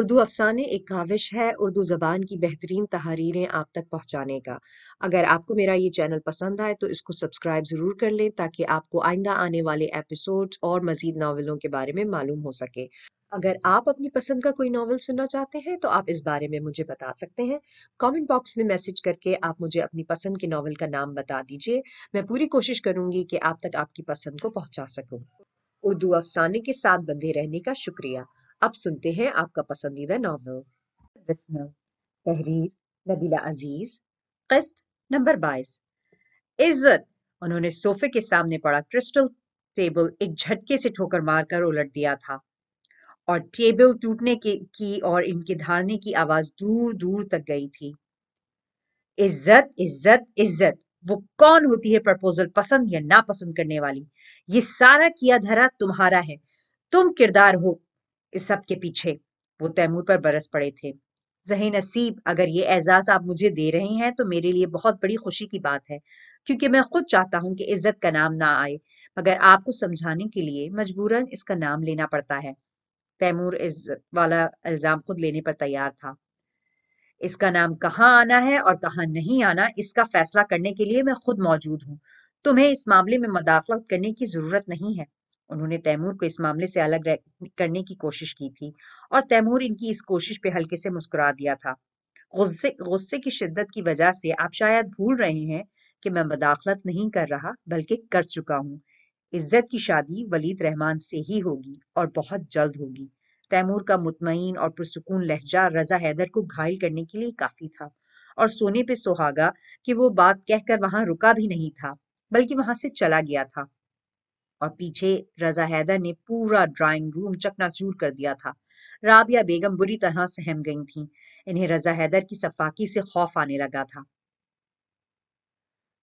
उर्दू अफसाने एक काविश है उर्दू ज़बान की बेहतरीन तहारीरें आप तक पहुँचाने का अगर आपको मेरा ये चैनल पसंद आए तो इसको सब्सक्राइब ज़रूर कर लें ताकि आपको आइंदा आने वाले एपिसोड्स और मज़ीद नावलों के बारे में मालूम हो सके अगर आप अपनी पसंद का कोई नावल सुनना चाहते हैं तो आप इस बारे में मुझे बता सकते हैं कमेंट बॉक्स में मैसेज करके आप मुझे अपनी पसंद के नावल का नाम बता दीजिए मैं पूरी कोशिश करूंगी कि आप तक आपकी पसंद को पहुंचा सकूं उर्दू अफसाने के साथ बंधे रहने का शुक्रिया अब सुनते हैं आपका पसंदीदा नॉवल तहरीर नबीला अजीज किस्त नंबर बाईस इज्जत उन्होंने सोफे के सामने पड़ा क्रिस्टल टेबल एक झटके से ठोकर मारकर उलट दिया था और टेबल टूटने के की और इनके धारने की आवाज दूर दूर तक गई थी इज्जत इज्जत इज्जत वो कौन होती है प्रपोजल पसंद या नापसंद करने वाली ये सारा किया धरा तुम्हारा है तुम किरदार हो इस सब के पीछे वो तैमूर पर बरस पड़े थे जही नसीब अगर ये एजाज़ आप मुझे दे रहे हैं तो मेरे लिए बहुत बड़ी खुशी की बात है क्योंकि मैं खुद चाहता हूँ कि इज्जत का नाम ना आए मगर आपको समझाने के लिए मजबूरन इसका नाम लेना पड़ता है तैमूर इज्जत वाला इल्ज़ाम खुद लेने पर तैयार था इसका नाम कहाँ आना है और कहाँ नहीं आना इसका फैसला करने के लिए मैं खुद मौजूद हूँ तुम्हें इस मामले में मदाखलत करने की जरूरत नहीं है उन्होंने तैमूर को इस मामले से अलग करने की कोशिश की थी और तैमूर इनकी इस कोशिश पे हल्के से मुस्कुरा दिया था गुस्से गुस्से की शिद्दत की वजह से आप शायद भूल रहे हैं कि मैं मुदाखलत नहीं कर रहा बल्कि कर चुका हूँ इज्जत की शादी वलीद रहमान से ही होगी और बहुत जल्द होगी तैमूर का मुतमईन और पुरसकून लहजा रजा हैदर को घायल करने के लिए काफी था और सोने पे सुहागा कि वो बात कहकर वहां रुका भी नहीं था बल्कि वहां से चला गया था और पीछे रजा हैदर ने पूरा ड्राइंग रूम चकनाचूर कर दिया था राबिया बेगम बुरी तरह सहम गई थी इन्हें रजा हैदर की सफाकी से खौफ आने लगा था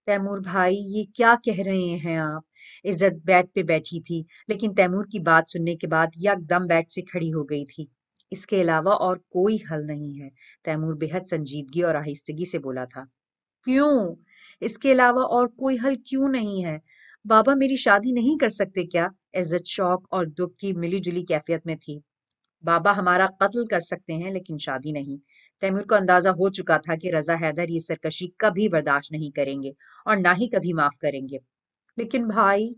तैमूर भाई ये क्या कह रहे हैं आप इज्जत बेड पे बैठी थी लेकिन तैमूर की बात सुनने के बाद यकदम बेड से खड़ी हो गई थी इसके अलावा और कोई हल नहीं है तैमूर बेहद संजीदगी और आहिस्तगी से बोला था क्यों इसके अलावा और कोई हल क्यों नहीं है बाबा मेरी शादी नहीं कर सकते क्या इज्जत शौक और दुख की मिलीजुली कैफियत में थी बाबा हमारा कत्ल कर सकते हैं लेकिन शादी नहीं तैमूर को अंदाजा हो चुका था कि रजा हैदर ये सरकशी कभी बर्दाश्त नहीं करेंगे और ना ही कभी माफ करेंगे लेकिन भाई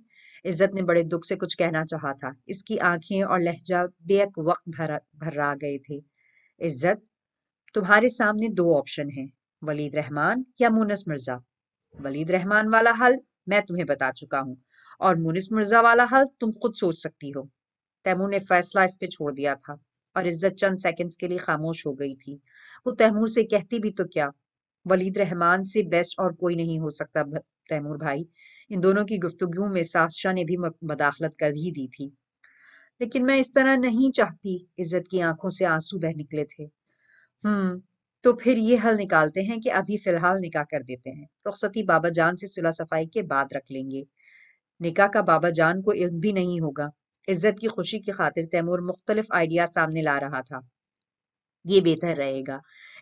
इज्जत ने बड़े दुख से कुछ कहना चाहा था इसकी आंखें और लहजा बेअक वक्त भर भर्रा गए थे इज्जत तुम्हारे सामने दो ऑप्शन हैं वलीद रहमान या मुनस मिर्जा वलीद रहमान वाला हल मैं तुम्हें बता चुका हूँ और मुनिस मिर्जा वाला हल तुम खुद सोच सकती हो तैमूर ने फैसला इस पे छोड़ दिया था और इज्जत चंद सेकंड्स के लिए खामोश हो गई थी वो तैमूर से कहती भी तो क्या वलीद रहमान से बेस्ट और कोई नहीं हो सकता तैमूर भाई इन दोनों की गुफ्तगु में साशा ने भी मदाखलत कर ही दी थी लेकिन मैं इस तरह नहीं चाहती इज्जत की आंखों से आंसू बह निकले थे हम्म तो फिर ये हल निकालते हैं कि अभी फिलहाल निकाह कर देते हैं रुखसती बाबा जान से सुलह सफाई के बाद रख लेंगे निकाह का बाबा जान को इल्म भी नहीं होगा इज्जत की खुशी की खातिर तैमूर मुख्तलिफ आइडिया सामने ला रहा था ये बेहतर रहेगा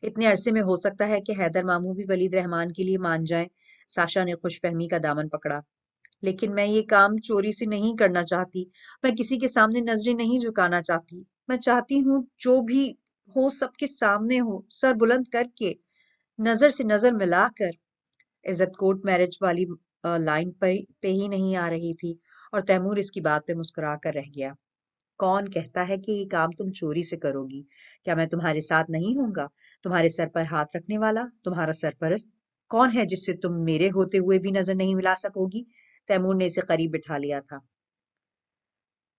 इतने अरसे में हो सकता है कि हैदर मामू भी वलीद रहमान के लिए मान जाए साशा ने खुशफहमी का दामन पकड़ा लेकिन मैं ये काम चोरी से नहीं करना चाहती मैं किसी के सामने नजरें नहीं झुकाना चाहती मैं चाहती हूँ जो भी हो सबके सामने हो सर बुलंद करके नजर से नजर मिलाकर इज्जत कोर्ट मैरिज वाली लाइन पर पे ही नहीं आ रही थी और तैमूर इसकी बात पे मुस्कुरा कर रह गया कौन कहता है कि ये काम तुम चोरी से करोगी क्या मैं तुम्हारे साथ नहीं होऊंगा तुम्हारे सर पर हाथ रखने वाला तुम्हारा सरपरस्त कौन है जिससे तुम मेरे होते हुए भी नजर नहीं मिला सकोगी तैमूर ने इसे करीब बिठा लिया था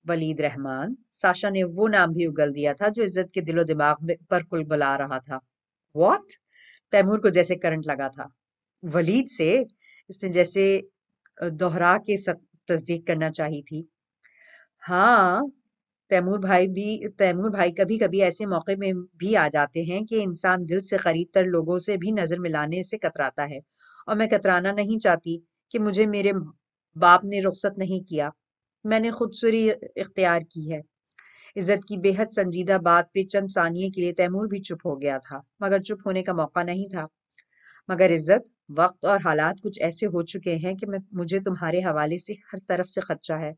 वलीद रहमान साशा ने वो नाम भी उगल दिया था जो इज्जत के दिलो दिमाग पर कुल बुला रहा था वॉट तैमूर को जैसे करंट लगा था वलीद से इसने जैसे दोहरा के तस्दीक करना चाहिए थी हाँ तैमूर भाई भी तैमूर भाई कभी कभी ऐसे मौके में भी आ जाते हैं कि इंसान दिल से करीब तर लोगों से भी नजर मिलाने से कतराता है और मैं कतराना नहीं चाहती कि मुझे मेरे बाप ने रुख्सत नहीं किया मैंने खुद इख्तियार की है इज्जत की बेहद संजीदा बात पे चंद सानिये के लिए तैमूर भी चुप हो गया था मगर चुप होने का मौका नहीं था मगर इज्जत वक्त और हालात कुछ ऐसे हो चुके हैं कि मैं मुझे तुम्हारे हवाले से हर तरफ से खदशा है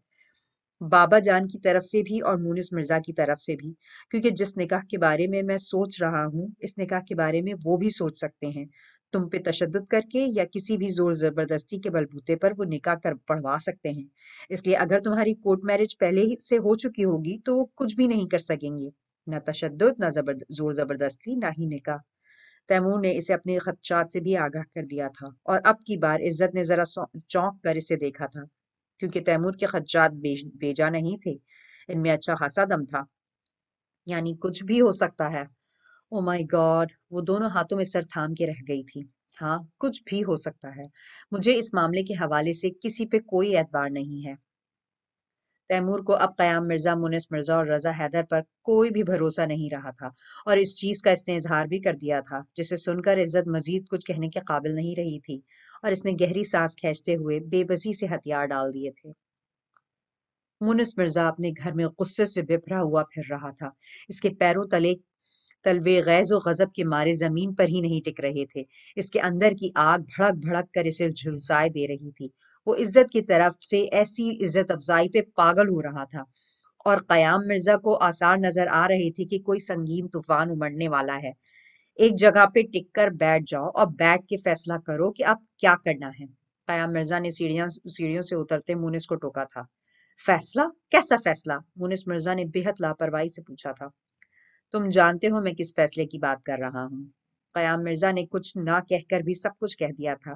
बाबा जान की तरफ से भी और मुनिस मिर्जा की तरफ से भी क्योंकि जिस निकाह के बारे में मैं सोच रहा हूँ इस निकाह के बारे में वो भी सोच सकते हैं तुम पे तशद करके या किसी भी जोर ज़बरदस्ती के बलबूते पर वो निकाह कर पढ़वा सकते हैं इसलिए अगर तुम्हारी कोर्ट मैरिज पहले ही से हो चुकी होगी तो वो कुछ भी नहीं कर सकेंगे ना तशद ना जबर जोर ज़बरदस्ती ना ही निकाह तैमूर ने इसे अपने खदशात से भी आगाह कर दिया था और अब की बार इज्जत ने जरा चौंक कर इसे देखा था क्योंकि तैमूर के खदशात बेजा नहीं थे इनमें अच्छा खासा दम था यानी कुछ भी हो सकता है ओ माय गॉड वो दोनों हाथों में सर थाम के रह गई थी हाँ कुछ भी हो सकता है मुझे इस मामले के हवाले से किसी पे कोई एतबार नहीं है तैमूर को अब कयाम मिर्जा मुनिस मिर्जा और रजा हैदर पर कोई भी भरोसा नहीं रहा था और इस चीज़ का इसने इजहार भी कर दिया था जिसे सुनकर इज्जत मजीद कुछ कहने के काबिल नहीं रही थी और इसने गहरी सांस खींचते हुए बेबसी से हथियार डाल दिए थे मुनिस मिर्जा अपने घर में गुस्से से बिभरा हुआ फिर रहा था इसके पैरों तले तलवे गैज़ व गज़ब के मारे ज़मीन पर ही नहीं टिक रहे थे इसके अंदर की आग भड़क भड़क कर इसे झुलसाए दे रही थी वो इज्जत की तरफ से ऐसी इज्जत अफजाई पे पागल हो रहा था और कयाम मिर्जा को आसार नजर आ रही थी कि कोई संगीन तूफान उमड़ने वाला है एक जगह पे टिक कर बैठ जाओ और बैठ के फैसला करो कि अब क्या करना है कयाम मिर्जा ने सीढ़ियां सीढ़ियों से उतरते मुनिस को टोका था फैसला कैसा फैसला मुनिस मिर्जा ने बेहद लापरवाही से पूछा था तुम जानते हो मैं किस फैसले की बात कर रहा हूँ कयाम मिर्जा ने कुछ ना कहकर भी सब कुछ कह दिया था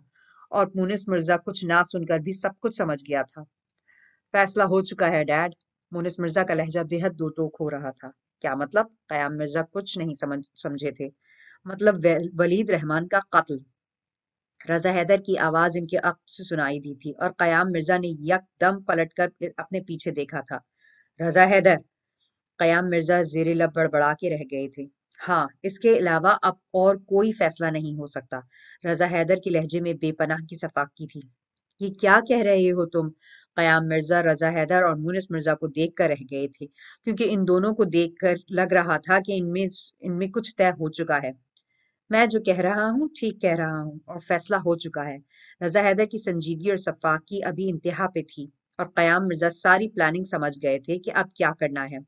और मुनिस मिर्जा कुछ ना सुनकर भी सब कुछ समझ गया था फैसला हो चुका है डैड मुनिस मिर्जा का लहजा बेहद दो टोक हो रहा था क्या मतलब कयाम मिर्जा कुछ नहीं समझ समझे थे मतलब वलीद रहमान का कत्ल रजा हैदर की आवाज इनके अक्स से सुनाई दी थी और कयाम मिर्जा ने यकदम पलटकर अपने पीछे देखा था रजा हैदर कयाम मिर्जा जेर लब बड़बड़ा के रह गए थे हाँ इसके अलावा अब और कोई फैसला नहीं हो सकता रजा हैदर के लहजे में बेपनाह की की थी ये क्या कह रहे हो तुम कयाम मिर्जा रजा हैदर और मुनस मिर्जा को देख कर रह गए थे क्योंकि इन दोनों को देख कर लग रहा था कि इनमें इनमें कुछ तय हो चुका है मैं जो कह रहा हूँ ठीक कह रहा हूँ और फैसला हो चुका है रजा हैदर की संजीदगी और की अभी इंतहा पे थी और कयाम मिर्जा सारी प्लानिंग समझ गए थे कि अब क्या करना है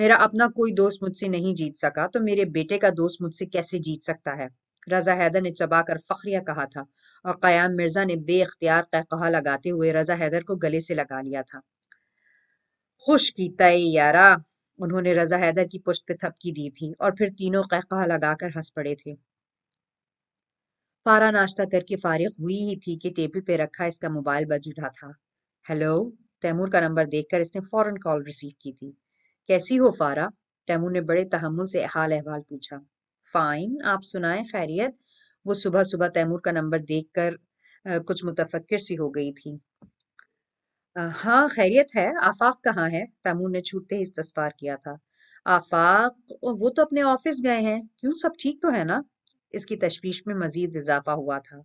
मेरा अपना कोई दोस्त मुझसे नहीं जीत सका तो मेरे बेटे का दोस्त मुझसे कैसे जीत सकता है रजा हैदर ने चबाकर फखरिया कहा था और कयाम मिर्जा ने अख्तियार कहा लगाते हुए रजा हैदर को गले से लगा लिया था खुश की तय यारा उन्होंने रजा हैदर की पुष्ट पे थपकी दी थी और फिर तीनों कहकहा लगाकर हंस पड़े थे पारा नाश्ता करके फारिग हुई ही थी कि टेबल पे रखा इसका मोबाइल बज उठा था हेलो तैमूर का नंबर देखकर इसने फौरन कॉल रिसीव की थी कैसी हो फारा तैमूर ने बड़े तहमुल से हाल अहवाल पूछा फाइन आप सुनाए खैरियत वो सुबह सुबह तैमूर का नंबर देखकर कुछ मुतफ़िर सी हो गई थी हाँ खैरियत है आफाक कहाँ है तैमूर ने छूटते ही इस्तार किया था आफाक वो तो अपने ऑफिस गए हैं क्यों सब ठीक तो है ना इसकी तशवीश में मजीद इजाफा हुआ था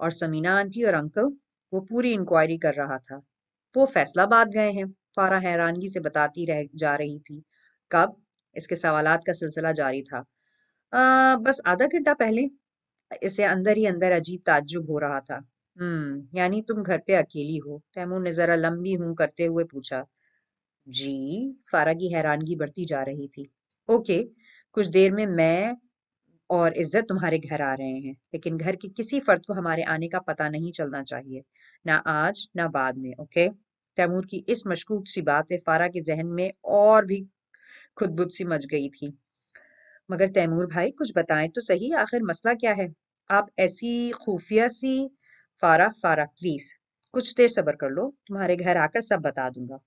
और समीना आंटी और अंकल वो पूरी इंक्वायरी कर रहा था वो फैसला बाद गए हैं फारा हैरानगी से बताती रह जा रही थी कब इसके सवाल का सिलसिला जारी था आ, बस आधा घंटा पहले इसे अंदर ही अंदर अजीब ताज्जुब हो रहा था हम्म यानी तुम घर पे अकेली हो तैमूर ने जरा लंबी हूं करते हुए पूछा जी फारा की हैरानगी बढ़ती जा रही थी ओके कुछ देर में मैं और इज्जत तुम्हारे घर आ रहे हैं लेकिन घर के किसी फर्द को हमारे आने का पता नहीं चलना चाहिए ना आज ना बाद में ओके तैमूर की इस मशकूक सी बात फारा के जहन में और भी खुदबुद सी मच गई थी मगर तैमूर भाई कुछ बताएं तो सही आखिर मसला क्या है आप ऐसी खुफिया सी फारा फारा प्लीज कुछ देर सबर कर लो तुम्हारे घर आकर सब बता दूंगा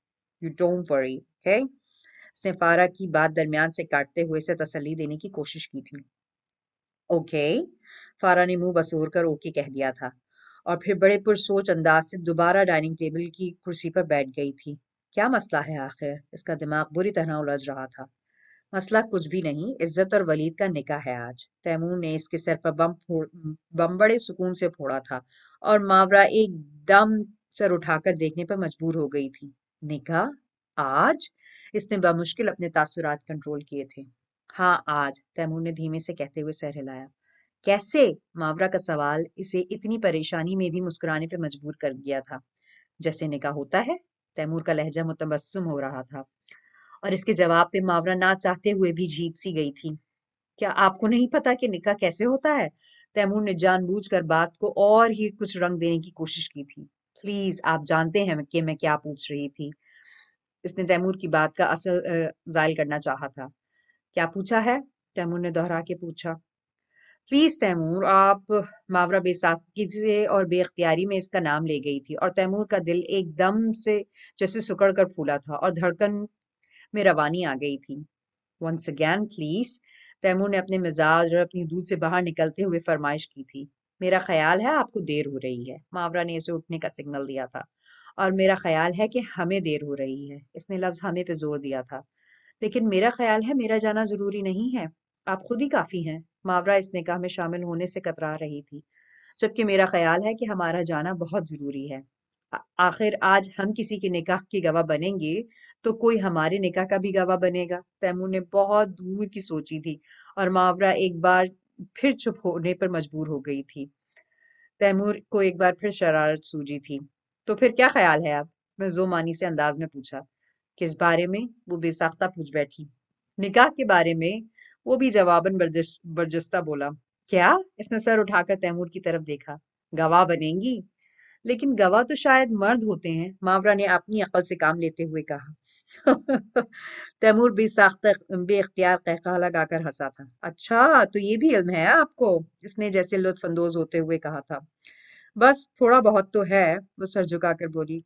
यू डोंट वरी है उसने फारा की बात दरमियान से काटते हुए से तसली देने की कोशिश की थी ओके okay. फारा ने मुंह बसूर कर ओके कह दिया था और फिर बड़े पुरसोच अंदाज से दोबारा डाइनिंग टेबल की कुर्सी पर बैठ गई थी क्या मसला है आखिर इसका दिमाग बुरी तरह उलझ रहा था मसला कुछ भी नहीं इज्जत और वलीद का निकाह है आज तैमूर ने इसके सर पर बम बम बड़े सुकून से फोड़ा था और मावरा एकदम सर उठाकर देखने पर मजबूर हो गई थी निकाह आज इसने बमुश्किल अपने तासुरात कंट्रोल किए थे हाँ आज तैमूर ने धीमे से कहते हुए सर हिलाया कैसे मावरा का सवाल इसे इतनी परेशानी में भी मुस्कुराने पर मजबूर कर गया था जैसे निका होता है तैमूर का लहजा मुतबसम हो रहा था और इसके जवाब पे मावरा ना चाहते हुए भी जीप सी गई थी क्या आपको नहीं पता कि निका कैसे होता है तैमूर ने जानबूझकर बात को और ही कुछ रंग देने की कोशिश की थी प्लीज आप जानते हैं कि मैं क्या पूछ रही थी इसने तैमूर की बात का असल जायल करना चाहा था क्या पूछा है तैमूर ने दोहरा के पूछा प्लीज़ तैमूर आप मावरा बेसाखी से और बेख्तियारी में इसका नाम ले गई थी और तैमूर का दिल एकदम से जैसे सुकड़ कर फूला था और धड़कन में रवानी आ गई थी वंस अगैन प्लीज़ तैमूर ने अपने मिजाज और अपनी दूध से बाहर निकलते हुए फरमाइश की थी मेरा ख्याल है आपको देर हो रही है मावरा ने इसे उठने का सिग्नल दिया था और मेरा ख्याल है कि हमें देर हो रही है इसने लफ्ज़ हमें पे जोर दिया था लेकिन मेरा ख्याल है मेरा जाना ज़रूरी नहीं है आप खुद ही काफ़ी हैं मावरा इस निकाह में शामिल होने से कतरा रही थी जबकि मेरा ख्याल है कि हमारा जाना बहुत ज़रूरी है आखिर आज हम किसी के निकाह की गवाह बनेंगे तो कोई हमारे निकाह का भी गवाह बनेगा तैमूर ने बहुत दूर की सोची थी और मावरा एक बार फिर चुप होने पर मजबूर हो गई थी तैमूर को एक बार फिर शरारत सूझी थी तो फिर क्या ख्याल है आप मैं जोमानी से अंदाज में पूछा किस बारे में वो बेसाख्ता पूछ बैठी निकाह के बारे में वो भी जवाबन बर्जिश बर्जस्ता बोला क्या इसने सर उठाकर तैमूर की तरफ देखा गवाह बनेंगी लेकिन गवाह तो शायद मर्द होते हैं मावरा ने अपनी अकल से काम लेते हुए कहा तैमूर भी साख्त बेख्तियार कहका लगाकर हंसा था अच्छा तो ये भी इल्म है आपको इसने जैसे लुत्फानंदोज होते हुए कहा था बस थोड़ा बहुत तो है वो सर झुकाकर बोली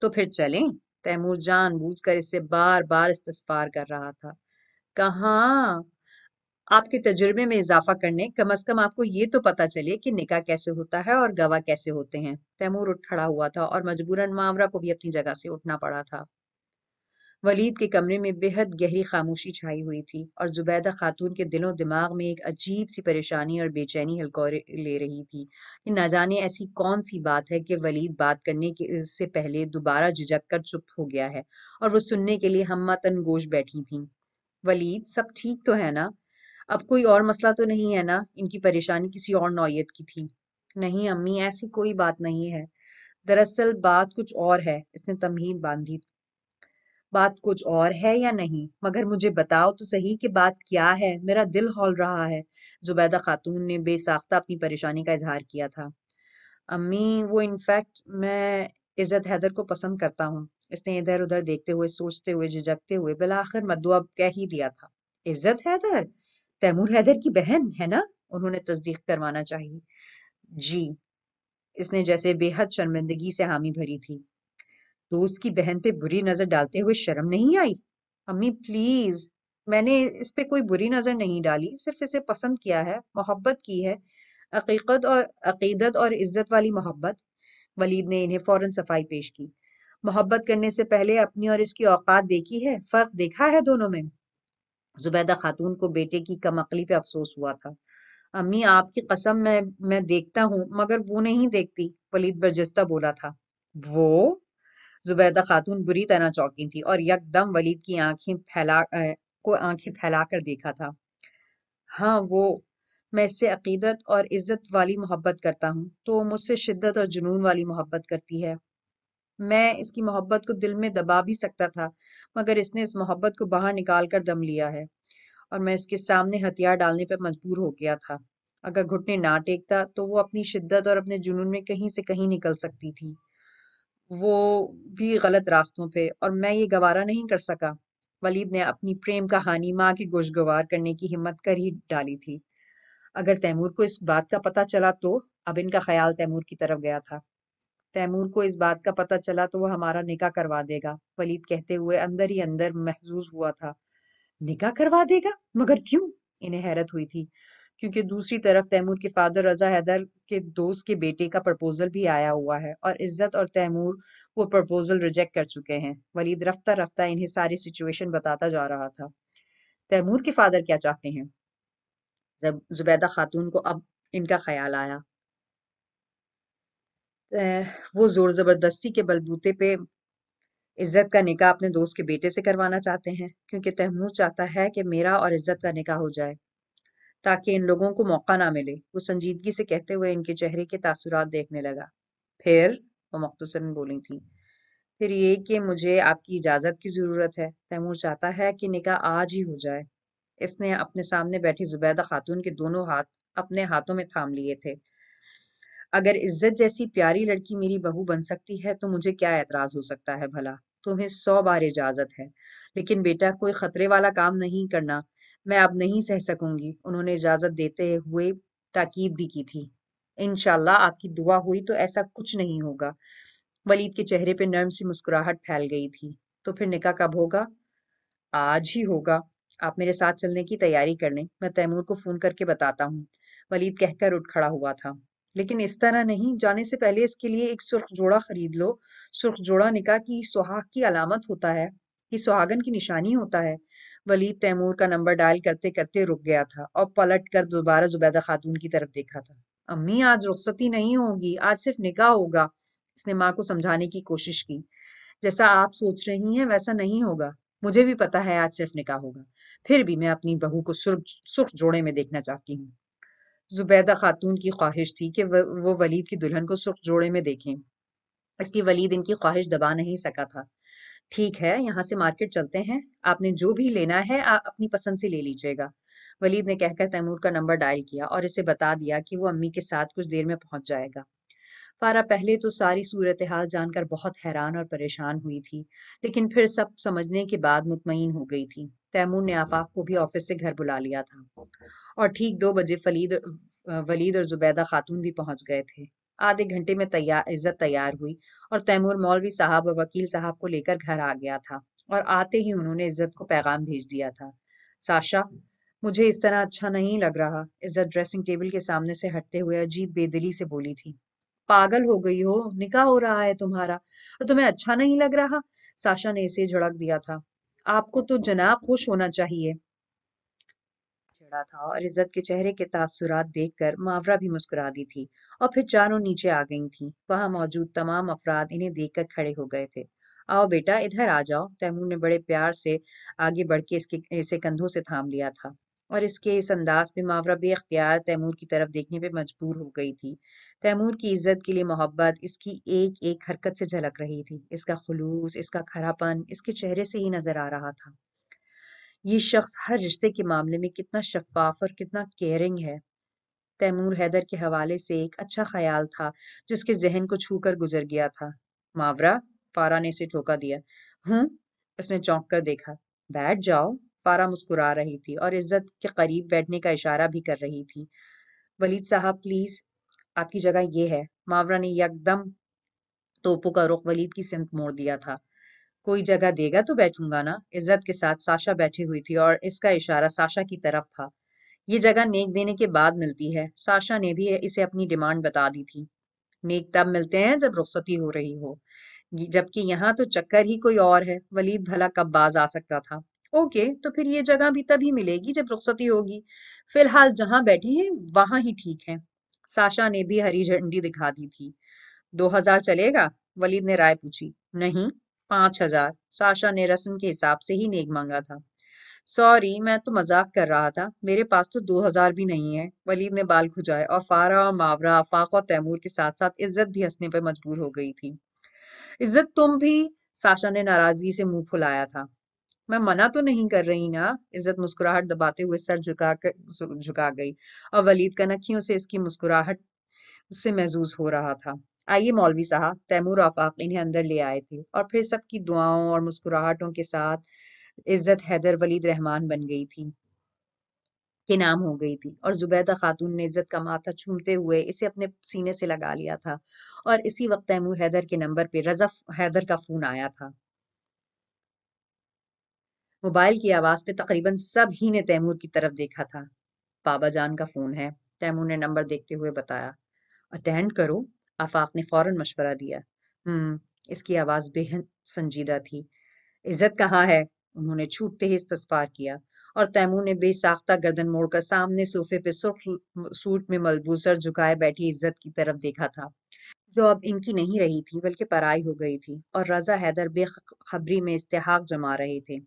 तो फिर चलें तैमूर जान कर इससे बार बार इस्तस्पार कर रहा था कहाँ आपके तजुर्बे में इजाफा करने कम अज कम आपको ये तो पता चले कि निकाह कैसे होता है और गवाह कैसे होते हैं तैमूर उठ खड़ा हुआ था और मजबूरन मामरा को भी अपनी जगह से उठना पड़ा था वलीद के कमरे में बेहद गहरी खामोशी छाई हुई थी और जुबैदा खातून के दिलो दिमाग में एक अजीब सी परेशानी और बेचैनी हल्कोरे ले रही थी कि ना जाने ऐसी कौन सी बात है कि वलीद बात करने के से पहले दोबारा झिझक कर चुप हो गया है और वो सुनने के लिए हम्मा गोश बैठी थी वलीद सब ठीक तो है ना अब कोई और मसला तो नहीं है ना इनकी परेशानी किसी और नौयत की थी नहीं अम्मी ऐसी कोई बात नहीं है दरअसल बात कुछ और है इसने तमहीन बांधी बात कुछ और है या नहीं मगर मुझे बताओ तो सही कि बात क्या है मेरा दिल हौल रहा है जुबैदा खातून ने बेसाख्ता अपनी परेशानी का इजहार किया था अम्मी वो इनफैक्ट मैं इज़्ज़त हैदर को पसंद करता हूँ इसने इधर उधर देखते हुए सोचते हुए झिझकते हुए बिलाखिर मद्दू अब कह ही दिया था इज्जत हैदर तैमूर हैदर की बहन है ना उन्होंने तस्दीक करवाना चाहिए जी इसने जैसे बेहद शर्मिंदगी से हामी भरी थी दोस्त तो की बहन पे बुरी नजर डालते हुए शर्म नहीं आई अम्मी प्लीज मैंने इस पे कोई बुरी नजर नहीं डाली सिर्फ इसे पसंद किया है मोहब्बत की है अकीकत और अकीदत और इज्जत वाली मोहब्बत वलीद ने इन्हें फौरन सफाई पेश की मोहब्बत करने से पहले अपनी और इसकी औकात देखी है फर्क देखा है दोनों में जुबैदा खातून को बेटे की कमअली पे अफसोस हुआ था अम्मी आपकी कसम मैं मैं देखता हूँ मगर वो नहीं देखती वलीद बर्जस्ता बोला था वो जुबैदा खातून बुरी तरह चौकी थी और यकदम वलीद की आंखें फैला को आंखें फैला कर देखा था हाँ वो मैं इससे अकीदत और इज्जत वाली मोहब्बत करता हूँ तो मुझसे शिद्दत और जुनून वाली मोहब्बत करती है मैं इसकी मोहब्बत को दिल में दबा भी सकता था मगर इसने इस मोहब्बत को बाहर निकाल कर दम लिया है और मैं इसके सामने हथियार डालने पर मजबूर हो गया था अगर घुटने ना टेकता तो वो अपनी शिद्दत और अपने जुनून में कहीं से कहीं निकल सकती थी वो भी गलत रास्तों पे और मैं ये गवारा नहीं कर सका वलीद ने अपनी प्रेम कहानी माँ की गोशगवार करने की हिम्मत कर ही डाली थी अगर तैमूर को इस बात का पता चला तो अब इनका ख्याल तैमूर की तरफ गया था तैमूर को इस बात का पता चला तो वह हमारा निकाह करवा देगा वलीद कहते हुए अंदर ही अंदर महसूस हुआ था निकाह करवा देगा मगर क्यों इन्हें हैरत हुई थी क्योंकि दूसरी तरफ तैमूर के फादर रजा हैदर के दोस्त के बेटे का प्रपोजल भी आया हुआ है और इज्जत और तैमूर वो प्रपोजल रिजेक्ट कर चुके हैं वलीद रफ्ता रफ्ता इन्हें सारी सिचुएशन बताता जा रहा था तैमूर के फादर क्या चाहते हैं जब जुबैदा खातून को अब इनका ख्याल आया वो ज़ोर ज़बरदस्ती के बलबूते पे इज़्ज़त का निकाह अपने दोस्त के बेटे से करवाना चाहते हैं क्योंकि तैमूर चाहता है कि मेरा और इज़्ज़त का निकाह हो जाए ताकि इन लोगों को मौका ना मिले वो संजीदगी से कहते हुए इनके चेहरे के तासुरात देखने लगा फिर वो मख्तसर बोली थी फिर ये कि मुझे आपकी इजाज़त की ज़रूरत है तैमूर चाहता है कि निकाह आज ही हो जाए इसने अपने सामने बैठी जुबैदा खातून के दोनों हाथ अपने हाथों में थाम लिए थे अगर इज्जत जैसी प्यारी लड़की मेरी बहू बन सकती है तो मुझे क्या एतराज हो सकता है भला तुम्हें सौ बार इजाजत है लेकिन बेटा कोई खतरे वाला काम नहीं करना मैं अब नहीं सह सकूंगी उन्होंने इजाजत देते हुए ताकीद भी की थी इनशाला आपकी दुआ हुई तो ऐसा कुछ नहीं होगा वलीद के चेहरे पर नर्म सी मुस्कुराहट फैल गई थी तो फिर निका कब होगा आज ही होगा आप मेरे साथ चलने की तैयारी कर लें मैं तैमूर को फोन करके बताता हूँ वलीद कहकर उठ खड़ा हुआ था लेकिन इस तरह नहीं जाने से पहले इसके लिए एक सुर्ख जोड़ा खरीद लो सुर्ख जोड़ा निकाह की सुहाग की अलामत होता है कि सुहागन की निशानी होता है वलीद तैमूर का नंबर डायल करते करते रुक गया था और पलट कर दोबारा जुबैदा खातून की तरफ देखा था अम्मी आज रुख्सती नहीं होगी आज सिर्फ निकाह होगा इसने माँ को समझाने की कोशिश की जैसा आप सोच रही हैं वैसा नहीं होगा मुझे भी पता है आज सिर्फ निकाह होगा फिर भी मैं अपनी बहू को सुर्ख सुर्ख जोड़े में देखना चाहती हूँ जुबैदा खातून की ख्वाहिश थी कि वो वलीद की दुल्हन को सुर्ख जोड़े में देखें इसकी वलीद इनकी ख्वाहिश दबा नहीं सका था ठीक है यहाँ से मार्केट चलते हैं आपने जो भी लेना है आप अपनी पसंद से ले लीजिएगा वलीद ने कहकर तैमूर का नंबर डायल किया और इसे बता दिया कि वो अम्मी के साथ कुछ देर में पहुंच जाएगा फारा पहले तो सारी सूरत हाल जानकर बहुत हैरान और परेशान हुई थी लेकिन फिर सब समझने के बाद मुतमिन हो गई थी तैमूर ने आफाक को भी ऑफिस से घर बुला लिया था और ठीक दो बजे फलीद वलीद और जुबैदा खातून भी पहुंच गए थे आधे घंटे में तैयार इज्जत तैयार हुई और तैमूर मौलवी साहब और वकील साहब को लेकर घर आ गया था और आते ही उन्होंने इज्जत को पैगाम भेज दिया था साशा मुझे इस तरह अच्छा नहीं लग रहा इज्जत ड्रेसिंग टेबल के सामने से हटते हुए अजीब बेदली से बोली थी पागल हो गई हो निकाह हो रहा है तुम्हारा और तुम्हें अच्छा नहीं लग रहा साशा ने इसे झड़क दिया था आपको तो जनाब खुश होना चाहिए था और इज्जत के चेहरे के तासुरात देखकर मावरा भी मुस्कुरा दी थी और फिर चारों नीचे आ गई थी वहां मौजूद तमाम अफराद इन्हें देखकर खड़े हो गए थे आओ बेटा इधर आ जाओ तैमूर ने बड़े प्यार से आगे बढ़ के इसके इसे कंधों से थाम लिया था और इसके इस अंदाज पे मावरा अख्तियार तैमूर की तरफ देखने पर मजबूर हो गई थी तैमूर की इज्जत के लिए मोहब्बत इसकी एक एक हरकत से झलक रही थी इसका खलूस इसका खरापन इसके चेहरे से ही नजर आ रहा था ये शख्स हर रिश्ते के मामले में कितना शफाफ और कितना केयरिंग है तैमूर हैदर के हवाले से एक अच्छा ख्याल था जिसके जहन को छू कर गुजर गया था मावरा फारा ने इसे ठोका दिया हूँ उसने चौंक कर देखा बैठ जाओ फारा मुस्कुरा रही थी और इज्जत के करीब बैठने का इशारा भी कर रही थी वलीद साहब प्लीज़ आपकी जगह ये है मावरा ने यकदम तोपो का रुख वलीद की सिंत मोड़ दिया था कोई जगह देगा तो बैठूंगा ना इज्जत के साथ साशा बैठी हुई थी और इसका इशारा साशा की तरफ था ये जगह नेक देने के बाद मिलती है साशा ने भी इसे अपनी डिमांड बता दी थी नेक तब मिलते हैं जब रुखसती हो रही हो जबकि यहाँ तो चक्कर ही कोई और है वलीद भला कब बाज आ सकता था ओके तो फिर ये जगह भी तभी मिलेगी जब रुख्सती होगी फिलहाल जहां बैठे हैं वहां ही ठीक है साशा ने भी हरी झंडी दिखा दी थी दो हजार चलेगा वलीद ने राय पूछी नहीं पांच हजार साशा ने रस्म के हिसाब से ही नेक मांगा था सॉरी मैं तो मजाक कर रहा था मेरे पास तो दो हजार भी नहीं है वलीद ने बाल खुजाए और फारा और मावरा आफाक और तैमूर के साथ साथ इज्जत भी हंसने पर मजबूर हो गई थी इज्जत तुम भी साशा ने नाराजगी से मुंह फुलाया था मैं मना तो नहीं कर रही ना इज्जत मुस्कुराहट दबाते हुए सर झुका कर झुका गई और वलीद का नखियों से इसकी मुस्कुराहट से महजूज हो रहा था आइए मौलवी साहब तैमूर आफाक इन्हें अंदर ले आए थे और फिर सबकी दुआओं और मुस्कुराहटों के साथ इज्जत हैदर वलीद रहमान बन गई थी के नाम हो गई थी और जुबैदा खातून ने इज्जत का माथा छूमते हुए इसे अपने सीने से लगा लिया था और इसी वक्त तैमूर हैदर के नंबर पे रजफ हैदर का फोन आया था मोबाइल की आवाज पे तकरीबन सब ही ने तैमूर की तरफ देखा था बाबा जान का फोन है तैमूर ने नंबर देखते हुए बताया अटेंड करो आफाक ने फौरन मशवरा दिया हम्म इसकी आवाज बेहद संजीदा थी इज्जत कहाँ है उन्होंने छूटते ही इस्तस्पार किया और तैमूर ने बेसाख्ता गर्दन मोड़कर सामने सोफे पे सुर्ख सूट में मलबूसर झुकाए बैठी इज्जत की तरफ देखा था जो अब इनकी नहीं रही थी बल्कि पराई हो गई थी और रजा हैदर बेखबरी में इस्तेहाक जमा रहे थे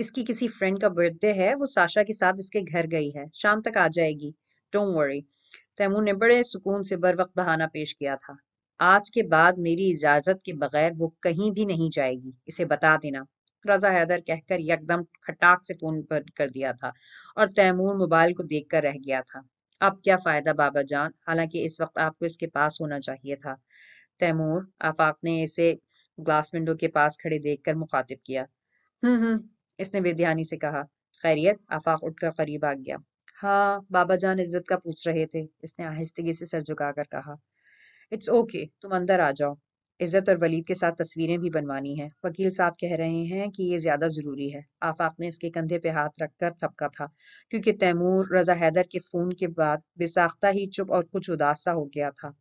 इसकी किसी फ्रेंड का बर्थडे है वो साशा के साथ इसके घर गई है शाम तक आ जाएगी डोंट वरी तैमूर ने बड़े सुकून से बर वक्त बहाना पेश किया था आज के बाद मेरी इजाजत के बगैर वो कहीं भी नहीं जाएगी इसे बता देना रजा हैदर कहकर यकदम खटाक से फोन पर कर दिया था और तैमूर मोबाइल को देखकर रह गया था अब क्या फ़ायदा बाबा जान हालांकि इस वक्त आपको इसके पास होना चाहिए था तैमूर आफाक ने इसे ग्लास विंडो के पास खड़े देखकर मुखातिब किया हम्म हम्म इसने बेदहानी से कहा खैरियत आफाक उठकर करीब आ गया हाँ बाबा जान इज्जत का पूछ रहे थे इसने आहिस्तगी से सर झुकाकर कहा इट्स ओके okay, तुम अंदर आ जाओ इज्जत और वलीद के साथ तस्वीरें भी बनवानी है वकील साहब कह रहे हैं कि ये ज्यादा जरूरी है आफाक ने इसके कंधे पे हाथ रखकर थपका था क्योंकि तैमूर रजा हैदर के फोन के बाद बेसाख्ता ही चुप और कुछ उदास सा हो गया था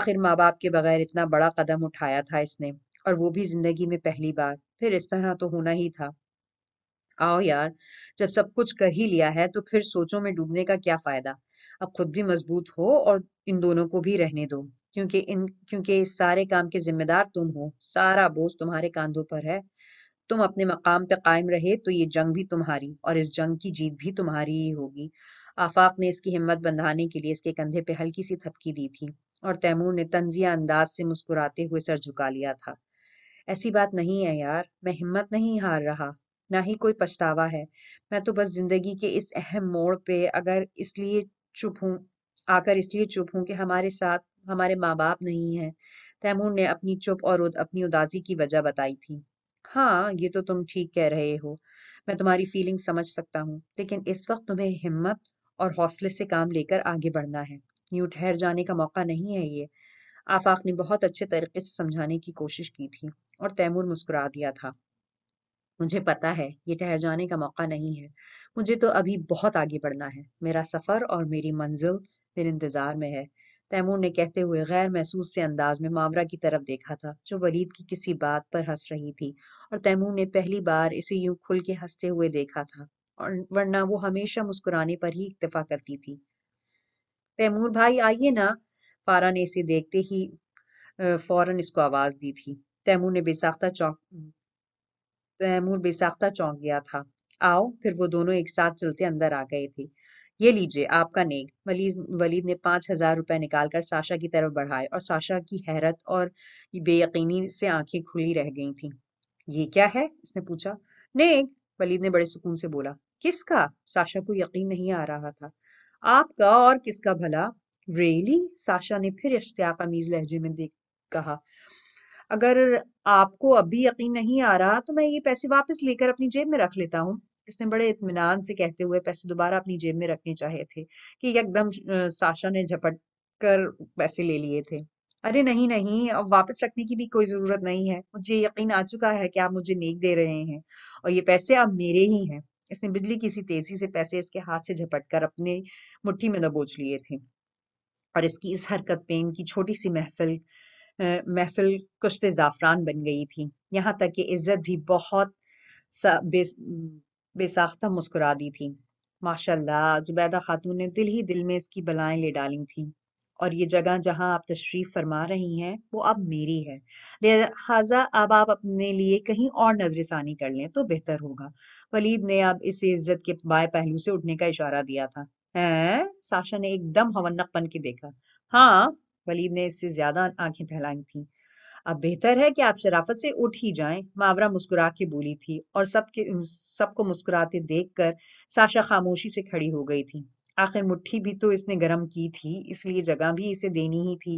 आखिर माँ बाप के बगैर इतना बड़ा कदम उठाया था इसने और वो भी जिंदगी में पहली बार फिर इस तरह तो होना ही था आओ यार जब सब कुछ कर ही लिया है तो फिर सोचों में डूबने का क्या फायदा अब खुद भी मजबूत हो और इन दोनों को भी रहने दो क्योंकि इन क्योंकि इस सारे काम के जिम्मेदार तुम हो सारा बोझ तुम्हारे कांधों पर है तुम अपने मकाम पे कायम रहे तो ये जंग भी तुम्हारी और इस जंग की जीत भी तुम्हारी ही होगी आफाक ने इसकी हिम्मत बंधाने के लिए इसके कंधे पे हल्की सी थपकी दी थी और तैमूर ने तंजिया अंदाज से मुस्कुराते हुए सर झुका लिया था ऐसी बात नहीं है यार मैं हिम्मत नहीं हार रहा ना ही कोई पछतावा है मैं तो बस जिंदगी के इस अहम मोड़ पे अगर इसलिए चुप हूँ आकर इसलिए चुप हूँ कि हमारे साथ हमारे माँ बाप नहीं हैं तैमूर ने अपनी चुप और उद- अपनी उदासी की वजह बताई थी हाँ ये तो तुम ठीक कह रहे हो मैं तुम्हारी फीलिंग समझ सकता हूँ लेकिन इस वक्त तुम्हें हिम्मत और हौसले से काम लेकर आगे बढ़ना है यूं ठहर जाने का मौका नहीं है ये आफाक ने बहुत अच्छे तरीके से समझाने की कोशिश की थी और तैमूर मुस्कुरा दिया था मुझे पता है ये ठहर जाने का मौका नहीं है मुझे तो अभी बहुत आगे बढ़ना है मेरा सफ़र और मेरी मंजिल फिर इंतज़ार में है तैमूर ने कहते हुए गैर महसूस से अंदाज में मावरा की तरफ देखा था जो वलीद की किसी बात पर हंस रही थी और तैमूर ने पहली बार इसे यूं खुल के हंसते हुए देखा था और वरना वो हमेशा मुस्कुराने पर ही इक्तफा करती थी तैमूर भाई आइए ना फारा ने इसे देखते ही फौरन इसको आवाज़ दी थी तैमूर ने बेसाख्ता चौक तैमूर बेसाख्ता चौंक गया था आओ फिर वो दोनों एक साथ चलते अंदर आ गए थे ये लीजिए आपका नेक वलीद वलीद ने पांच हजार रुपए निकालकर साशा की तरफ बढ़ाए और साशा की हैरत और बेयकीनी से आंखें खुली रह गई थीं ये क्या है इसने पूछा नेक वलीद ने बड़े सुकून से बोला किसका साशा को यकीन नहीं आ रहा था आपका और किसका भला रेली साशा ने फिर इश्तिया अमीज लहजे में देख कहा अगर आपको अभी यकीन नहीं आ रहा तो मैं ये पैसे वापस लेकर अपनी जेब में रख लेता हूँ इसने बड़े इतमान से कहते हुए पैसे दोबारा अपनी जेब में रखने चाहे थे कि एकदम साशा ने झपट कर पैसे ले लिए थे अरे नहीं नहीं अब वापस रखने की भी कोई जरूरत नहीं है मुझे यकीन आ चुका है कि आप मुझे नेक दे रहे हैं और ये पैसे अब मेरे ही हैं इसने बिजली की सी तेजी से पैसे इसके हाथ से झपट कर अपने मुट्ठी में दबोच लिए थे और इसकी इस हरकत पे इनकी छोटी सी महफिल महफिल कुश्त तो ज़ाफ़रान बन गई थी यहाँ तक कि इज़्ज़त भी बहुत बेस, बेसाख्ता मुस्कुरा दी थी माशाल्लाह जुबैदा खातून ने दिल ही दिल में इसकी बलाएं ले डाली थी और ये जगह जहाँ आप तशरीफ़ फरमा रही हैं वो अब मेरी है लिहाजा अब आप अपने लिए कहीं और नजरसानी कर लें तो बेहतर होगा वलीद ने अब इस इज्जत के बाएं पहलू से उठने का इशारा दिया था हैं साशा ने एकदम हवन्नक बन के देखा हाँ वलीद ने इससे ज्यादा आंखें फैलाई थी अब बेहतर है कि आप शराफत से उठ ही जाएं मावरा मुस्कुरा के बोली थी और सबके सबको मुस्कुराते देखकर साशा खामोशी से खड़ी हो गई थी आखिर मुट्ठी भी तो इसने गर्म की थी इसलिए जगह भी इसे देनी ही थी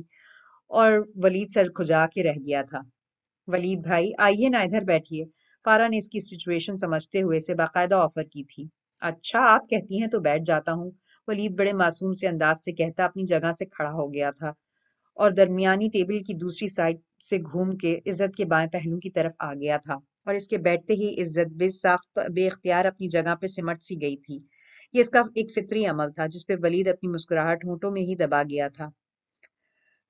और वलीद सर खुजा के रह गया था वलीद भाई आइए ना इधर बैठिए फारा ने इसकी सिचुएशन समझते हुए से बाकायदा ऑफर की थी अच्छा आप कहती हैं तो बैठ जाता हूँ वलीद बड़े मासूम से अंदाज से कहता अपनी जगह से खड़ा हो गया था और दरमियानी टेबल की दूसरी साइड से घूम के इज्जत के बाएं पहलू की तरफ आ गया था और इसके बैठते ही इज्जत बेसाख्त बेख्तियार अपनी जगह पे सिमट सी गई थी ये इसका एक फितरी अमल था जिसपे वलीद अपनी मुस्कुराहट होंठों में ही दबा गया था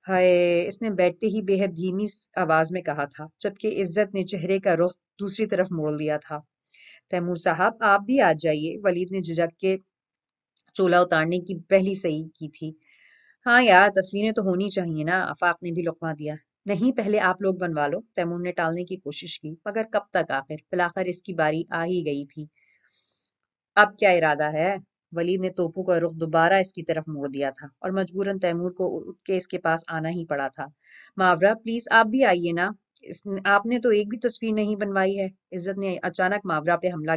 हाय इसने बैठते ही बेहद धीमी आवाज में कहा था जबकि इज्जत ने चेहरे का रुख दूसरी तरफ मोड़ लिया था तैमूर साहब आप भी आ जाइए वलीद ने झिझक के चोला उतारने की पहली सही की थी हाँ यार तस्वीरें तो होनी चाहिए ना आफाक ने भी लुकमा दिया नहीं पहले आप लोग बनवा लो तैमूर ने टालने की कोशिश की मगर कब तक आखिर बिलाखिर इसकी बारी आ ही गई थी अब क्या इरादा है वलीद ने तोपू का रुख दोबारा इसकी तरफ मोड़ दिया था और मजबूरन तैमूर को उठ के इसके पास आना ही पड़ा था मावरा प्लीज आप भी आइए ना इस, आपने तो एक भी तस्वीर नहीं बनवाई है इज्जत ने अचानक मावरा पे हमला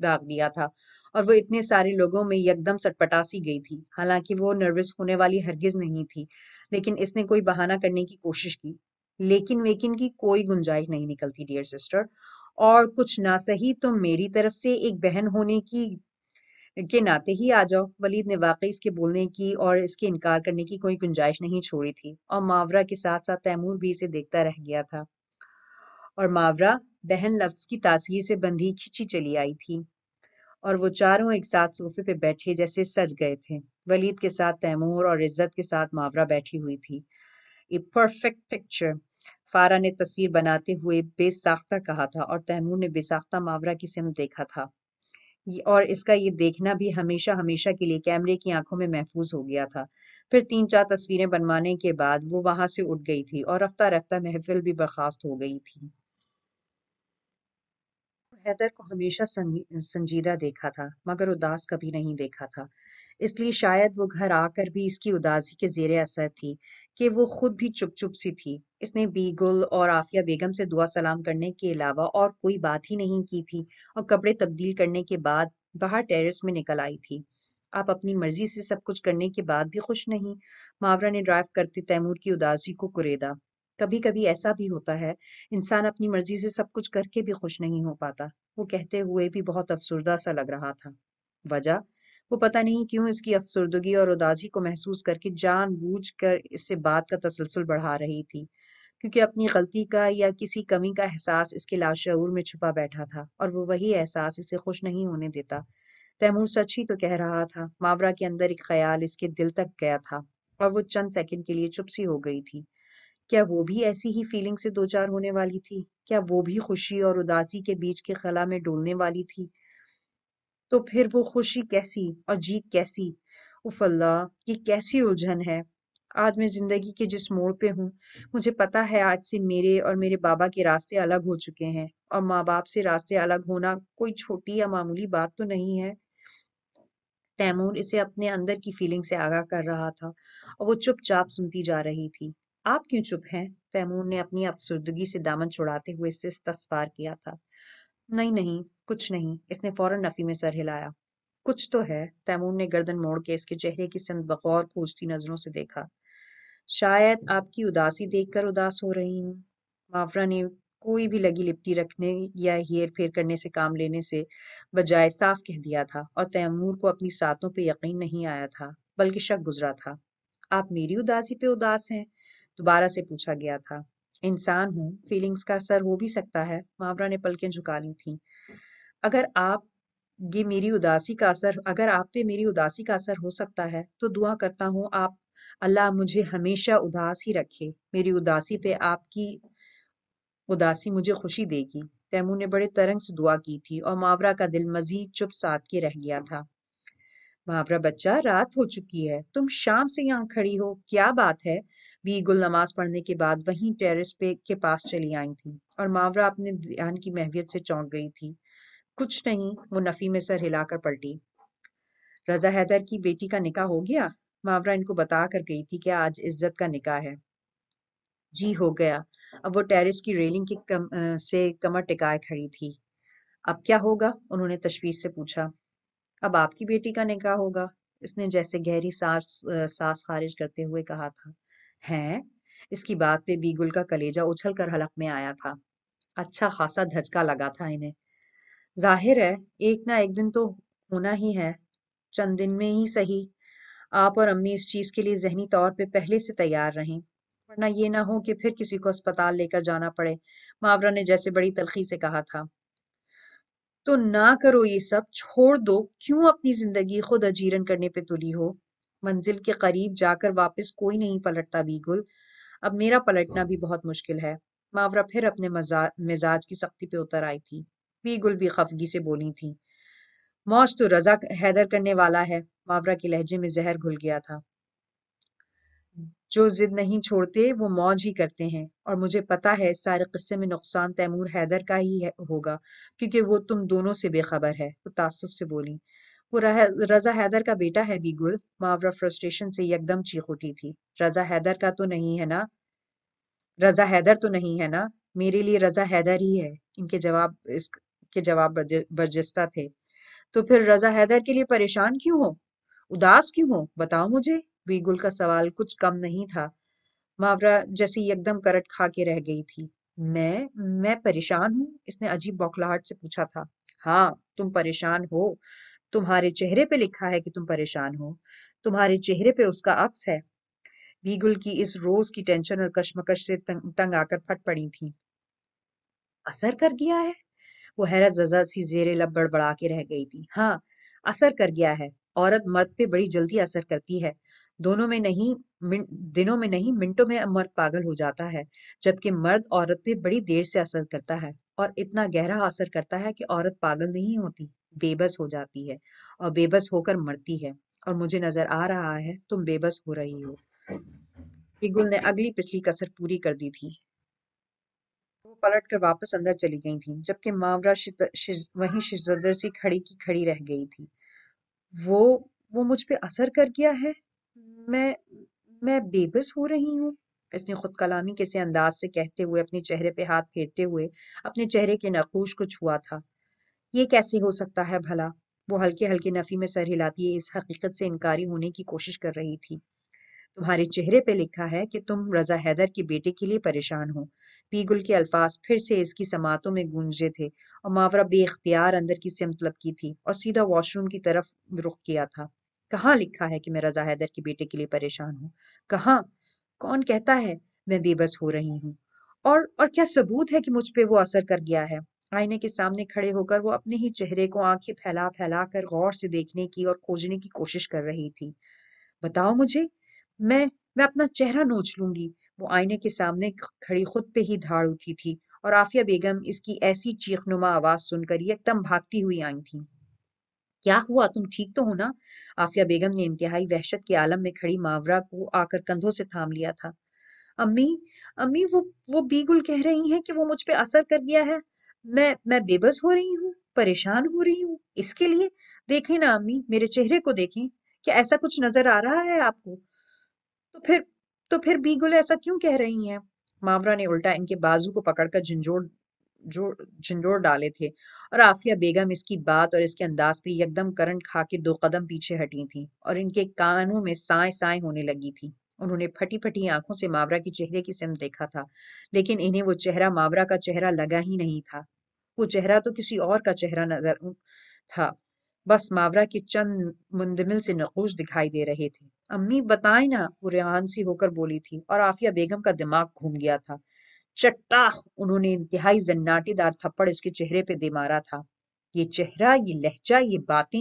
दाग दिया था और वो इतने सारे लोगों में यकदम सटपटा सी गई थी हालांकि वो नर्वस होने वाली हरगिज नहीं थी लेकिन इसने कोई बहाना करने की कोशिश की लेकिन वेकिन की कोई गुंजाइश नहीं निकलती डियर सिस्टर और कुछ ना सही तो मेरी तरफ से एक बहन होने की के नाते ही आ जाओ वलीद ने वाकई इसके बोलने की और इसके इनकार करने की कोई गुंजाइश नहीं छोड़ी थी और मावरा के साथ साथ तैमूर भी इसे देखता रह गया था और मावरा बहन लफ्ज की तासीर से बंधी खिंची चली आई थी और वो चारों एक साथ सोफे पे बैठे जैसे सज गए थे वलीद के साथ तैमूर और इज्जत के साथ मावरा बैठी हुई थी ए परफेक्ट पिक्चर फारा ने तस्वीर बनाते हुए बेसाख्ता कहा था और तैमूर ने बेसाख्ता मावरा की सिम देखा था और इसका ये देखना भी हमेशा हमेशा के लिए कैमरे की आंखों में महफूज हो गया था फिर तीन चार तस्वीरें बनवाने के बाद वो वहां से उठ गई थी और रफ्ता रफ्ता महफिल भी बर्खास्त हो गई थी हैदर को हमेशा संजीदा देखा था मगर उदास कभी नहीं देखा था इसलिए शायद वो घर आकर भी इसकी उदासी के जेरे असर थी कि वो खुद भी चुप चुप सी थी इसने बीगुल और आफिया बेगम से दुआ सलाम करने के अलावा और कोई बात ही नहीं की थी और कपड़े तब्दील करने के बाद बाहर टेरेस में निकल आई थी आप अपनी मर्जी से सब कुछ करने के बाद भी खुश नहीं मावरा ने ड्राइव करते तैमूर की उदासी को कुरेदा कभी कभी ऐसा भी होता है इंसान अपनी मर्जी से सब कुछ करके भी खुश नहीं हो पाता वो कहते हुए भी बहुत अफसरदा सा लग रहा था वजह वो पता नहीं क्यों इसकी अफसरदगी और उदासी को महसूस करके जान बूझ कर इससे बात का तसलसल बढ़ा रही थी क्योंकि अपनी गलती का या किसी कमी का एहसास इसके लाशऊर में छुपा बैठा था और वो वही एहसास इसे खुश नहीं होने देता तैमूर सच ही तो कह रहा था मावरा के अंदर एक ख्याल इसके दिल तक गया था और वो चंद सेकंड के लिए चुप सी हो गई थी क्या वो भी ऐसी ही फीलिंग से दो चार होने वाली थी क्या वो भी खुशी और उदासी के बीच के खला में डोलने वाली थी तो फिर वो खुशी कैसी और जीत कैसी उफ अल्लाह ये कैसी उलझन है आज मैं जिंदगी के जिस मोड़ पे हूँ मुझे पता है आज से मेरे और मेरे बाबा के रास्ते अलग हो चुके हैं और माँ बाप से रास्ते अलग होना कोई छोटी या मामूली बात तो नहीं है तैमूर इसे अपने अंदर की फीलिंग से आगाह कर रहा था और वो चुपचाप सुनती जा रही थी आप क्यों चुप हैं तैमूर ने अपनी अफसुर्दगी से दामन छुड़ाते हुए तस्वार किया था नहीं नहीं कुछ नहीं इसने फौरन नफी में सर हिलाया कुछ तो है तैमूर ने गर्दन मोड़ के इसके चेहरे की सिंध बगौर खोजती नजरों से देखा शायद आपकी उदासी देखकर उदास हो रही हूँ मावरा ने कोई भी लगी लिपटी रखने या हेर फेर करने से काम लेने से बजाय साफ कह दिया था और तैमूर को अपनी सातों पे यकीन नहीं आया था बल्कि शक गुजरा था आप मेरी उदासी पे उदास हैं दोबारा से पूछा गया था इंसान हूँ फीलिंग्स का असर हो भी सकता है मावरा ने पलकें झुका ली थी अगर आप ये मेरी उदासी का असर अगर आप पे मेरी उदासी का असर हो सकता है तो दुआ करता हूँ आप अल्लाह मुझे हमेशा उदास ही रखे मेरी उदासी पे आपकी उदासी मुझे खुशी देगी तैमूर ने बड़े तरंग से दुआ की थी और मावरा का दिल मजीद चुप साथ के रह गया था महावरा बच्चा रात हो चुकी है तुम शाम से यहाँ खड़ी हो क्या बात है बीगुल नमाज पढ़ने के बाद वहीं टेरेस पे के पास चली आई थी और मावरा अपने ध्यान की महवियत से चौंक गई थी कुछ नहीं वो नफी में सर हिलाकर पलटी रजा हैदर की बेटी का निकाह हो गया मावरा इनको बता कर गई थी कि आज इज्जत का निकाह है जी हो गया अब वो टेरेस की रेलिंग के कम, से कमर टिकाए खड़ी थी अब क्या होगा उन्होंने तशवीश से पूछा अब आपकी बेटी का निकाह होगा इसने जैसे गहरी सांस सांस खारिज करते हुए कहा था हैं इसकी बात पे बीगुल का कलेजा उछल कर हलक में आया था अच्छा खासा धचका लगा था इन्हें जाहिर है एक ना एक दिन तो होना ही है चंद दिन में ही सही आप और अम्मी इस चीज के लिए जहनी तौर पे पहले से तैयार रहें वरना ये ना हो कि फिर किसी को अस्पताल लेकर जाना पड़े मावरा ने जैसे बड़ी तलखी से कहा था तो ना करो ये सब छोड़ दो क्यों अपनी जिंदगी खुद अजीरन करने पे तुली हो मंजिल के करीब जाकर वापस कोई नहीं पलटता बीगुल अब मेरा पलटना भी बहुत मुश्किल है मावरा फिर अपने मिजाज की सख्ती पे उतर आई थी बीगुल भी खफगी से बोली थी मौज तो रजा हैदर करने वाला है मावरा के लहजे में जहर घुल गया था जो जिद नहीं छोड़ते वो मौज ही करते हैं और मुझे पता है सारे किस्से में नुकसान तैमूर हैदर का ही है, होगा क्योंकि वो तुम दोनों से बेखबर है वो तासुब से बोली वो रजा हैदर का बेटा है बीगुल मावरा फ्रस्ट्रेशन से एकदम चीख उठी थी रजा हैदर का तो नहीं है ना रजा हैदर तो नहीं है ना मेरे लिए रजा हैदर ही है इनके जवाब इसके जवाब बर्जिस्ता थे तो फिर रजा हैदर के लिए परेशान क्यों हो उदास क्यों हो बताओ मुझे बीगुल का सवाल कुछ कम नहीं था मावरा जैसी एकदम करट खा के रह गई थी मैं मैं परेशान हूँ इसने अजीब बौखलाहट से पूछा था हाँ तुम परेशान हो तुम्हारे चेहरे पे लिखा है कि तुम परेशान हो तुम्हारे चेहरे पे उसका अक्स है बीगुल की इस रोज की टेंशन और कश्मकश से तंग, तंग आकर फट पड़ी थी असर कर गया है वो हैरत जजा सी जेरे लब बड़बड़ा के रह गई थी हाँ असर कर गया है औरत मर्द पे बड़ी जल्दी असर करती है दोनों में नहीं मिन, दिनों में नहीं मिनटों में मर्द पागल हो जाता है जबकि मर्द औरत पे बड़ी देर से असर करता है और इतना गहरा असर करता है कि औरत पागल नहीं होती बेबस हो जाती है और बेबस होकर मरती है और मुझे नजर आ रहा है तुम बेबस हो रही हो इगुल ने अगली पिछली कसर पूरी कर दी थी वो पलट कर वापस अंदर चली गई थी जबकि मावरा वही शिजदर सी खड़ी की खड़ी रह गई थी वो वो मुझ पर असर कर गया है मैं मैं बेबस हो रही हूँ इसने खुद कलामी के से अंदाज से कहते हुए अपने चेहरे पे हाथ फेरते हुए अपने चेहरे के नखूश को छुआ था ये कैसे हो सकता है भला वो हल्के हल्के नफी में सर हिलाती इस हकीकत से इनकारी होने की कोशिश कर रही थी तुम्हारे चेहरे पे लिखा है कि तुम रजा हैदर के बेटे के लिए परेशान हो पीगुल के अल्फाज फिर से इसकी समातों में गूंजे थे और मावरा बेख्तियार अंदर की सिमत लपकी थी और सीधा वॉशरूम की तरफ रुख किया था कहाँ लिखा है कि मैं रजा हैदर के बेटे के लिए परेशान हूँ कहाँ कौन कहता है मैं बेबस हो रही हूँ और और क्या सबूत है कि मुझ पर वो असर कर गया है आईने के सामने खड़े होकर वो अपने ही चेहरे को आंखें फैला फैला कर गौर से देखने की और खोजने की कोशिश कर रही थी बताओ मुझे मैं मैं अपना चेहरा नोच लूंगी वो आईने के सामने खड़ी खुद पे ही धाड़ उठी थी और आफिया बेगम इसकी ऐसी चीखनुमा आवाज सुनकर एकदम भागती हुई आई थी क्या हुआ तुम ठीक तो हो ना आफिया बेगम ने इंतहाई वहशत के आलम में खड़ी मावरा को आकर कंधों से थाम लिया था अम्मी अम्मी वो वो बीगुल कह रही हैं कि वो मुझ पे असर कर गया है मैं मैं बेबस हो रही हूँ परेशान हो रही हूँ इसके लिए देखें ना अम्मी मेरे चेहरे को देखें क्या ऐसा कुछ नजर आ रहा है आपको तो फिर तो फिर बीगुल ऐसा क्यों कह रही हैं मावरा ने उल्टा इनके बाजू को पकड़कर झंझोड़ झंझोर डाले थे और आफिया बेगम इसकी बात और इसके अंदाज पर यकदम करंट खा के दो कदम पीछे हटी थी और इनके कानों में साए साए होने लगी थी उन्होंने फटी फटी आंखों से मावरा के चेहरे की सिम देखा था लेकिन इन्हें वो चेहरा मावरा का चेहरा लगा ही नहीं था वो चेहरा तो किसी और का चेहरा नजर था बस मावरा के चंद मुंदमिल से नकोश दिखाई दे रहे थे अम्मी बताए ना वो रेहान सी होकर बोली थी और आफिया बेगम का दिमाग घूम गया था चट्टाह उन्होंने इंतहाई जन्नाटीदार थप्पड़ इसके चेहरे पे दे मारा था ये चेहरा ये लहजा ये बातें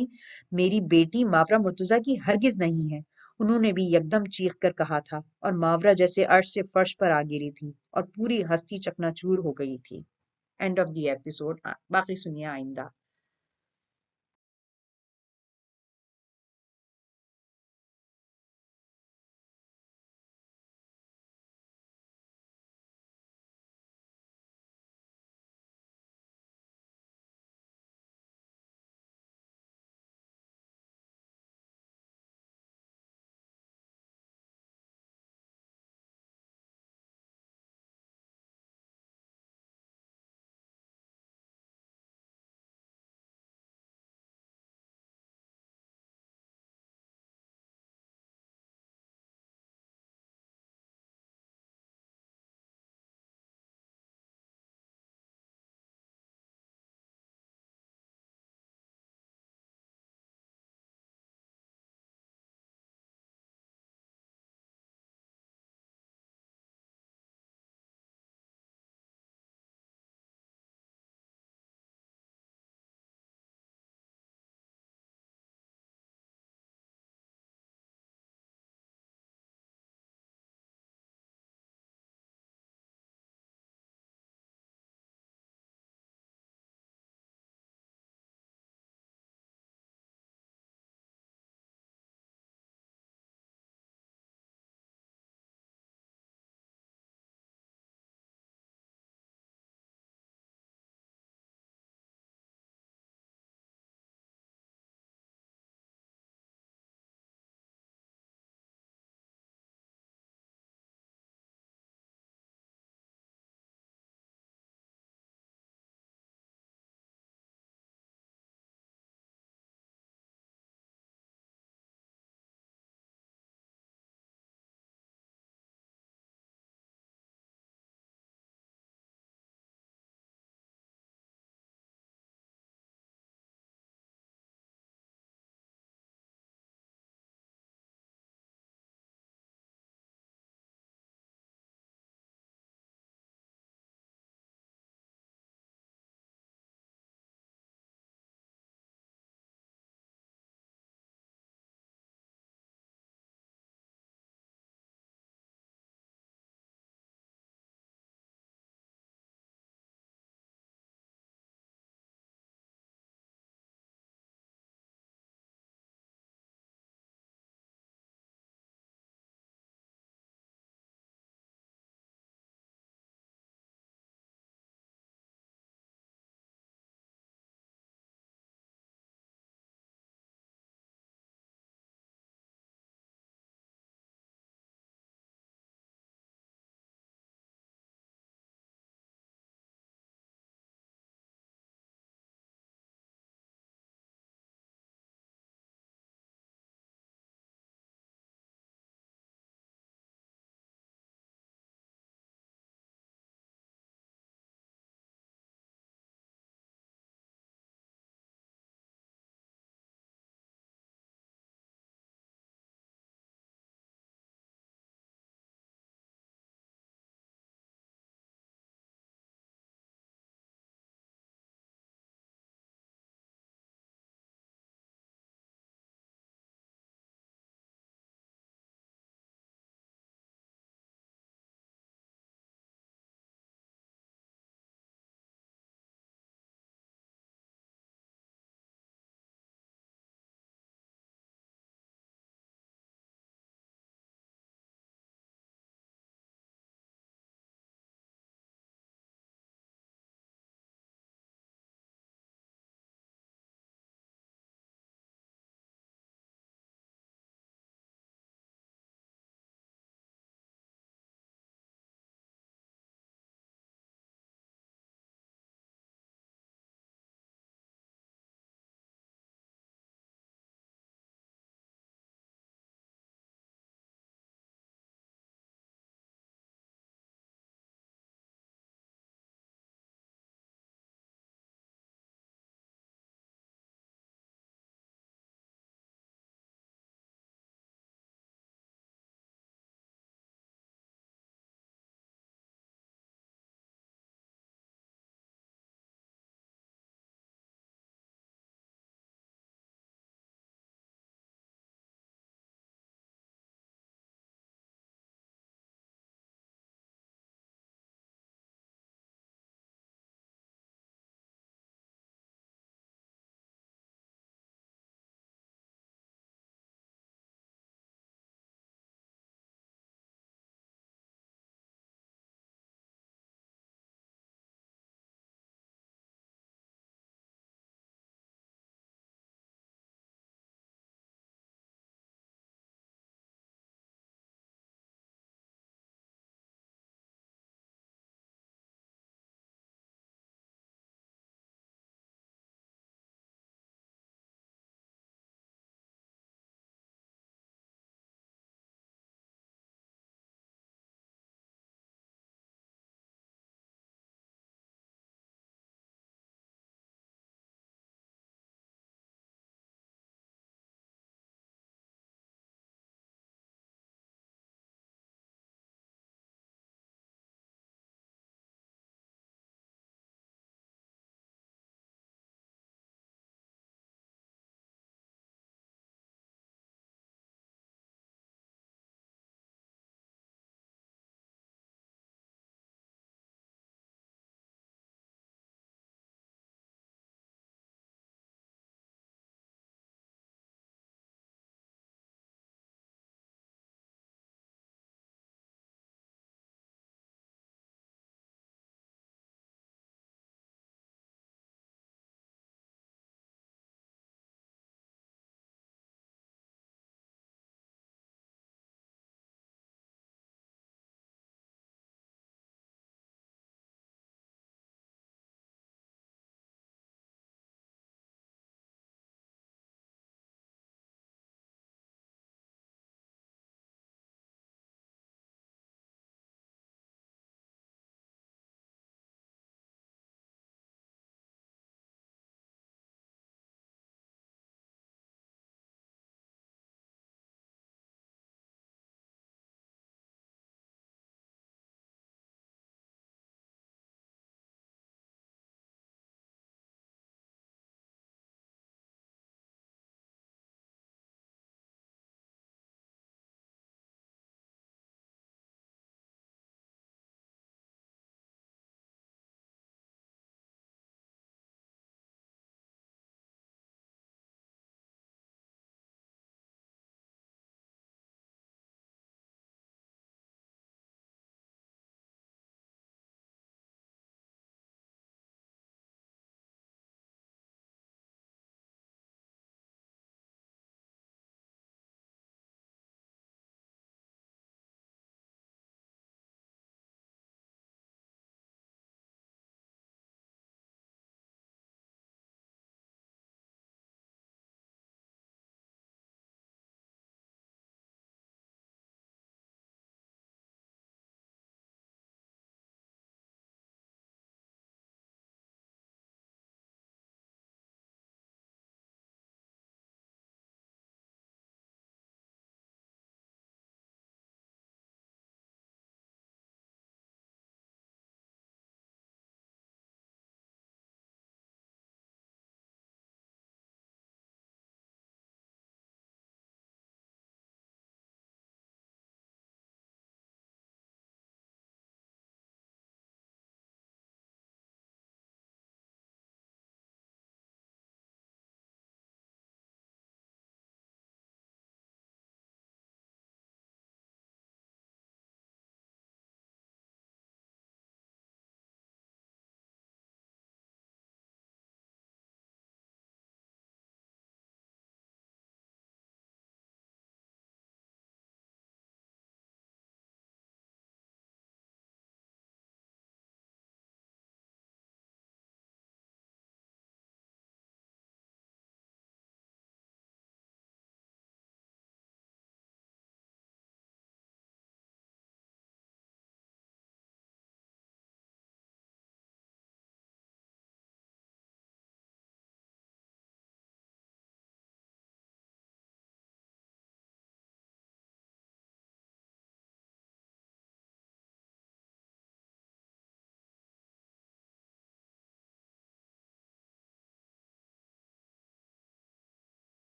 मेरी बेटी मावरा मुर्तुजा की हरगिज नहीं है उन्होंने भी एकदम चीख कर कहा था और मावरा जैसे अर्श से फर्श पर आ गिरी थी और पूरी हस्ती चकनाचूर हो गई थी एंड ऑफ द एपिसोड बाकी सुनिए आइंदा